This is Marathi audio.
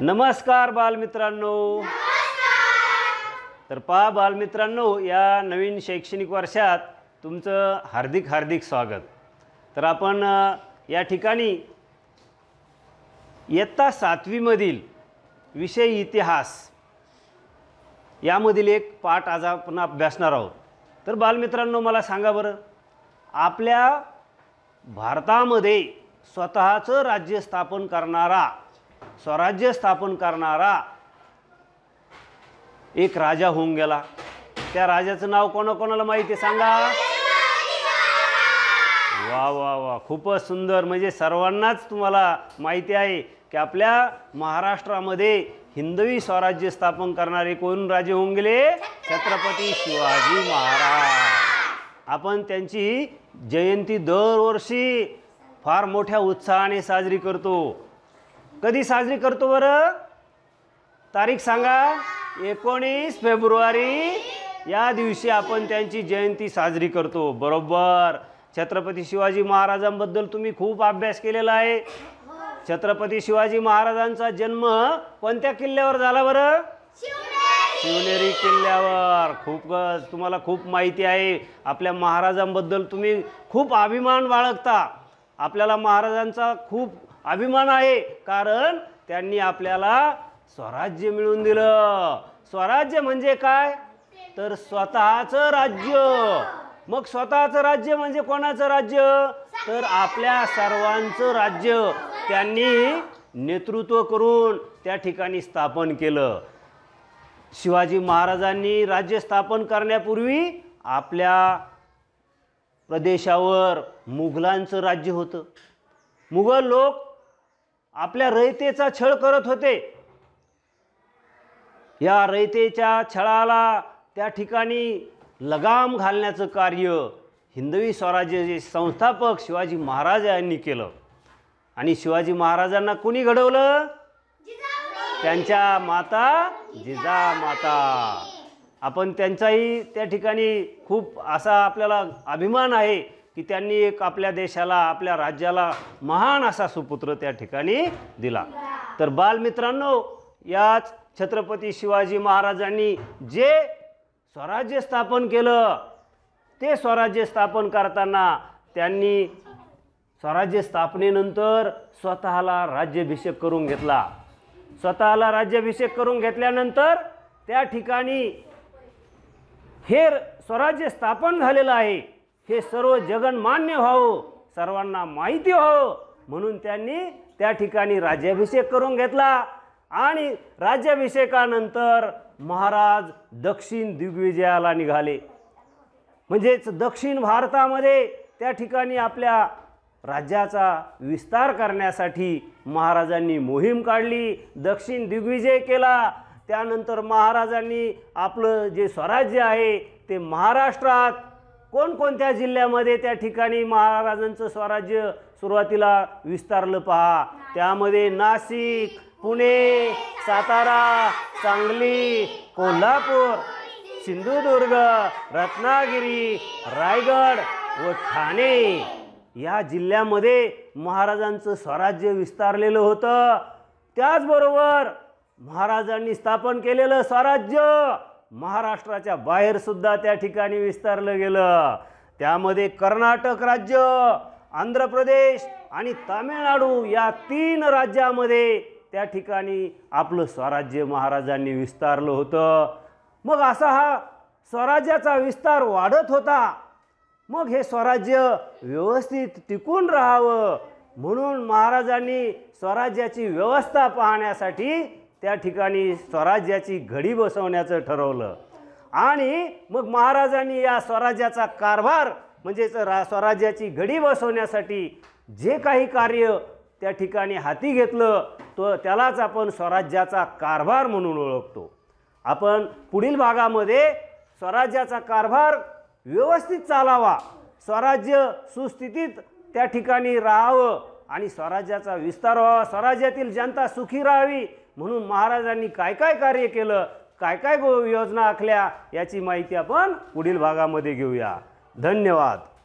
नमस्कार बालमित्रांनो तर पा बालमित्रांनो या नवीन शैक्षणिक वर्षात तुमचं हार्दिक हार्दिक स्वागत तर आपण या ठिकाणी इयत्ता सातवीमधील विषय इतिहास यामधील एक पाठ आज आपण अभ्यासणार आहोत तर बालमित्रांनो मला सांगा बरं आपल्या भारतामध्ये स्वतःचं राज्य स्थापन करणारा स्वराज्य स्थापन करणारा एक राजा होऊन गेला त्या राजाचं नाव कोणाकोणाला माहिती सांगा वा वा वा खूपच सुंदर म्हणजे सर्वांनाच तुम्हाला माहिती आहे की आपल्या महाराष्ट्रामध्ये हिंदवी स्वराज्य स्थापन करणारे कोण राजे होऊन गेले छत्रपती शिवाजी महाराज आपण त्यांची जयंती दरवर्षी फार मोठ्या उत्साहाने साजरी करतो कधी साजरी करतो बरं तारीख सांगा एकोणीस फेब्रुवारी या दिवशी आपण त्यांची जयंती साजरी करतो बरोबर छत्रपती शिवाजी महाराजांबद्दल तुम्ही खूप अभ्यास केलेला आहे छत्रपती शिवाजी महाराजांचा जन्म कोणत्या किल्ल्यावर झाला बरं शिवनेरी किल्ल्यावर खूप तुम्हाला खूप माहिती आहे आपल्या महाराजांबद्दल तुम्ही खूप अभिमान बाळगता आपल्याला महाराजांचा खूप अभिमान आहे कारण त्यांनी आपल्याला स्वराज्य मिळवून दिलं स्वराज्य म्हणजे काय तर स्वतःचं राज्य मग स्वतःचं राज्य म्हणजे कोणाचं राज्य तर आपल्या सर्वांचं राज्य त्यांनी नेतृत्व करून त्या ठिकाणी स्थापन केलं शिवाजी महाराजांनी राज्य स्थापन करण्यापूर्वी आपल्या प्रदेशावर मुघलांचं राज्य होतं मुघल लोक आपल्या रयतेचा छळ करत होते या रयतेच्या छळाला त्या ठिकाणी लगाम घालण्याचं कार्य हिंदवी स्वराज्याचे संस्थापक शिवाजी महाराज यांनी केलं आणि शिवाजी महाराजांना कोणी घडवलं त्यांच्या माता जिजा माता आपण त्यांचाही त्या ठिकाणी खूप असा आपल्याला अभिमान आहे की त्यांनी एक आपल्या देशाला आपल्या राज्याला महान असा सुपुत्र त्या ठिकाणी दिला तर बालमित्रांनो याच छत्रपती शिवाजी महाराजांनी जे स्वराज्य स्थापन केलं ते स्वराज्य स्थापन करताना त्यांनी स्वराज्य स्थापनेनंतर स्वतःला राज्याभिषेक करून घेतला स्वतःला राज्याभिषेक करून घेतल्यानंतर त्या ठिकाणी हे स्वराज्य स्थापन झालेलं आहे हे सर्व जगनमान्य व्हावं सर्वांना माहिती व्हावं म्हणून त्यांनी त्या ठिकाणी राज्याभिषेक करून घेतला आणि राज्याभिषेकानंतर महाराज दक्षिण दिग्विजयाला निघाले म्हणजेच दक्षिण भारतामध्ये त्या ठिकाणी आपल्या राज्याचा विस्तार करण्यासाठी महाराजांनी मोहीम काढली दक्षिण दिग्विजय केला त्यानंतर महाराजांनी आपलं जे स्वराज्य आहे ते महाराष्ट्रात कोणकोणत्या जिल्ह्यामध्ये त्या ठिकाणी महाराजांचं स्वराज्य सुरुवातीला विस्तारलं पहा त्यामध्ये नाशिक पुणे सातारा सांगली कोल्हापूर सिंधुदुर्ग रत्नागिरी रायगड व ठाणे या जिल्ह्यामध्ये महाराजांचं स्वराज्य विस्तारलेलं होतं त्याचबरोबर महाराजांनी स्थापन केलेलं स्वराज्य महाराष्ट्राच्या बाहेरसुद्धा त्या ठिकाणी विस्तारलं गेलं त्यामध्ये कर्नाटक राज्य आंध्र प्रदेश आणि तामिळनाडू या तीन राज्यामध्ये त्या ठिकाणी आपलं स्वराज्य महाराजांनी विस्तारलं होतं मग असा हा स्वराज्याचा विस्तार वाढत होता मग हे स्वराज्य व्यवस्थित टिकून राहावं म्हणून महाराजांनी स्वराज्याची व्यवस्था पाहण्यासाठी त्या ठिकाणी स्वराज्याची घडी बसवण्याचं ठरवलं आणि मग महाराजांनी या स्वराज्याचा कारभार म्हणजेच रा स्वराज्याची घडी बसवण्यासाठी जे काही कार्य त्या ठिकाणी हाती घेतलं तो त्यालाच आपण स्वराज्याचा कारभार म्हणून ओळखतो आपण पुढील भागामध्ये स्वराज्याचा कारभार व्यवस्थित चालावा स्वराज्य सुस्थितीत त्या ठिकाणी राहावं आणि स्वराज्याचा विस्तार व्हावा स्वराज्यातील जनता सुखी राहावी म्हणून महाराजांनी काय काय कार्य केलं काय काय योजना आखल्या याची माहिती आपण पुढील भागामध्ये घेऊया धन्यवाद